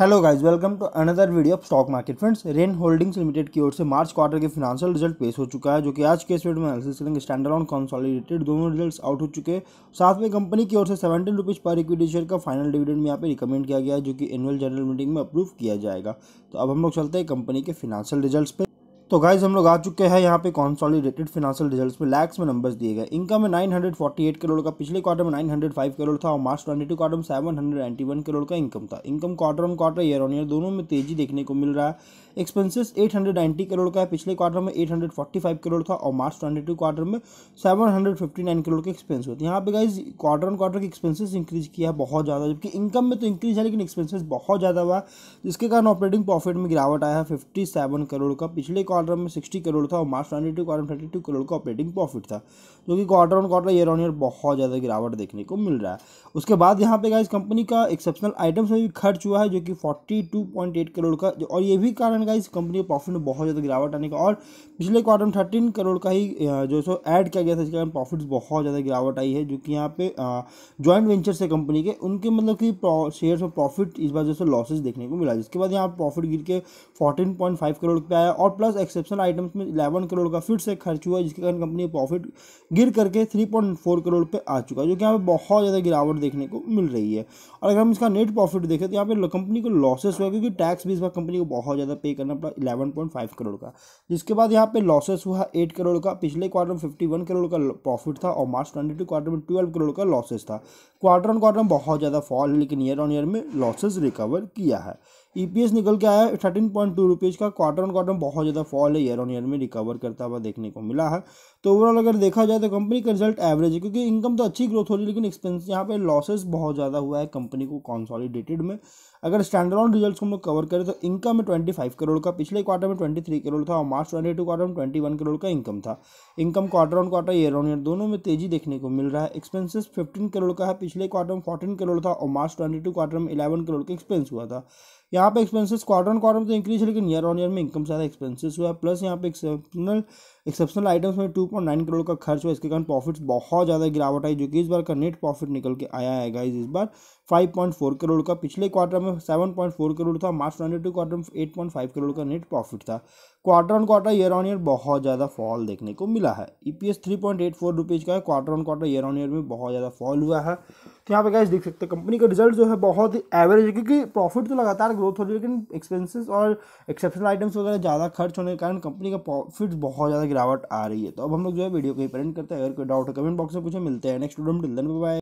hello guys welcome to another video of stock market friends Rain holdings limited की ओर से March quarter के financial result पेश हो चुका है जो कि आज के इस वीडियो में एनालिसिस करेंगे स्टैंडर्ड ऑन कंसोलिडेटेड दोनों रिजल्ट्स आउट हो चुके हैं साथ में कंपनी की ओर से सेवेंटीन रुपीज़ पर इक्विटी शेयर का फाइनल डिविडेंड यहाँ पे रिकमेंड किया गया है जो कि एनुअल जनरल मीटिंग में अप्रूव किया जाएगा तो अब हम लोग चलते हैं कंपनी के फिनांशियल रिजल्ट पर तो गाइज हम लोग आ चुके हैं यहाँ पे कॉन्सॉलिडेटेड फिनेंशियल रिजल्ट्स में लैक्स में नंबर्स दिए गए इनकम में 948 करोड़ का पिछले क्वार्टर में 905 करोड़ था और मार्च 22 क्वार्टर में सेवन करोड़ का इनकम था income quarter on quarter year on year दोनों में तेजी देखने को मिल रहा है एक्सपेंसेस 890 करोड़ का है पिछले क्वार्टर में 845 करोड़ था और मार्च 22 क्वार्टर में 759 करोड़ के एक्सपेंस हुए थे तो यहाँ पे गाइज क्वार्टर ऑन क्वार्टर के एक्सपेंसेस इंक्रीज किया है बहुत ज़्यादा जबकि इनकम में तो इंक्रीज है लेकिन एक्सपेंसेस बहुत ज़्यादा हुआ जिसके कारण ऑपरेटिंग प्रॉफिट में गिरावट आया है फिफ्टी करोड़ का पिछले क्वार्टर क्वार्टर में सिक्सटी करोड़ था और मार्च ट्वेंटी टू क्वार्टर में थर्टी टू करोड़ का ऑपरेटिंग प्रॉफिट था जो कि quarter on quarter year on year बहुत ज़्यादा गिरावट देखने को मिल रहा है उसके बाद यहाँ पे गाइस कंपनी का एक्सेप्शनल आइटम से भी खर्च हुआ है जो कि फोर्टी करोड़ का और ये भी कारण गाइस कंपनी के प्रॉफिट में बहुत ज़्यादा गिरावट आने का और पिछले क्वार्टर में थर्टीन करोड़ का ही जो सो एड किया गया था इसके कारण प्रॉफिट बहुत ज़्यादा गिरावट आई है जो कि यहाँ पे जॉइंट वेंचर से कंपनी के उनके मतलब कि शेयर में प्रॉफिट इस बार जो सो लॉसेज देखने को मिला जिसके बाद यहाँ प्रॉफिट गिर के 14.5 करोड़ पे आया और प्लस एक्सेप्शन आइटम्स में इलेवन करोड़ का फिर से खर्च हुआ जिसके कारण कंपनी प्रॉफिट गिर करके थ्री पॉइंट फोर करोड़ पे आ चुका है जो कि यहाँ पे बहुत ज़्यादा गिरावट देखने को मिल रही है और अगर हम इसका नेट प्रॉफिट देखें तो यहाँ पे कंपनी को लॉसेस हुआ क्योंकि टैक्स भी इस बार कंपनी को बहुत ज़्यादा पे करना पड़ा इलेवन पॉइंट फाइव करोड़ का जिसके बाद यहाँ पे लॉसेस हुआ एट करोड़ का पिछले क्वार्टर में फिफ्टी वन करोड़ का प्रॉफिट था और मार्च ट्वेंटी टू क्वार्टर में ट्वेल्व करोड़ का लॉसेस था क्वार्टर ऑन क्वार्टर में बहुत ज़्यादा फॉल है लेकिन ईयर ऑन ईयर में लॉसेज रिकवर किया है ईपीएस e निकल के आया थर्टीन पॉइंट टू रुपीज़ का क्वार्टर ऑन क्वार्टर बहुत ज़्यादा फॉल है ईयर ऑन ईयर में रिकवर करता हुआ देखने को मिला है तो ओवरऑल अगर देखा जाए तो कंपनी का रिजल्ट एवरेज है क्योंकि इनकम तो अच्छी ग्रोथ हो रही है लेकिन एक्सपेंस यहाँ पे लॉसेस बहुत ज़्यादा हुआ है कंपनी को कॉन्सॉलीडेटेड में अगर ऑन रिजल्ट को हम लोग कवर करें तो इनकम में ट्वेंटी फाइव करोड़ का पिछले क्वार्टर में ट्वेंटी थ्री करोड़ था और मार्च ट्वेंटी टू क्वार्टर में ट्वेंटी वन करोड़ का इनकम था income quarter on quarter year on year दोनों में तेजी देखने को मिल रहा है एक्सपेंसिस फिफ्टीन करोड़ का है पिछले क्वार्टर में फोर्टीन करोड़ था और मार्च ट्वेंटी टू क्वार्टर में इलेवन करोड़ का एक्सपेंस हुआ था यहाँ पे एक्सपेंसेस क्वार्टर ऑन क्वार्टर में तो इंक्रीज है लेकिन ईयर ऑन ईयर में इनकम ज्यादा एक्सपेंसिस हुआ है प्लस यहाँ पे एक्सेप्शनल एक्सेप्शनल आइटम्स में टू पॉइंट नाइन करोड़ का खर्च हुआ इसके कारण प्रॉफिट्स बहुत ज़्यादा गिरावट आई जो कि इस बार का नेट प्रॉफिट निकल के आया है गाइज इस बार फाइव पॉइंट फोर करोड़ का पिछले क्वार्टर में सेवन पॉइंट फोर करोड़ था मार्च ट्वेंटी टू क्वार्टर में एट पॉइंट फाइव करोड़ का नेट प्रॉफिट था quarter on quarter year on year बहुत ज़्यादा फॉल देखने को मिला है E P S three point eight four rupees का है quarter on quarter year on year में बहुत ज़्यादा फॉल हुआ है तो यहाँ पे गैस देख सकते हैं कंपनी का रिजल्ट जो है बहुत ही एवरेज है क्योंकि प्रॉफिट तो लगातार ग्रोथ हो रही है लेकिन एक्सपेंसेस और एक्सेप्शनल आइटम्स वगैरह ज़्यादा खर्च होने के कारण कंपनी का प्रॉफिट बहुत ज़्यादा गिरावट आ रही है तो अब हम लोग जो है वीडियो को ही प्रिंट करते हैं अगर कोई डाउट है कमेंट बॉक्स में पूछे मिलते हैं नेक्स्ट वीडियो में टिल बाय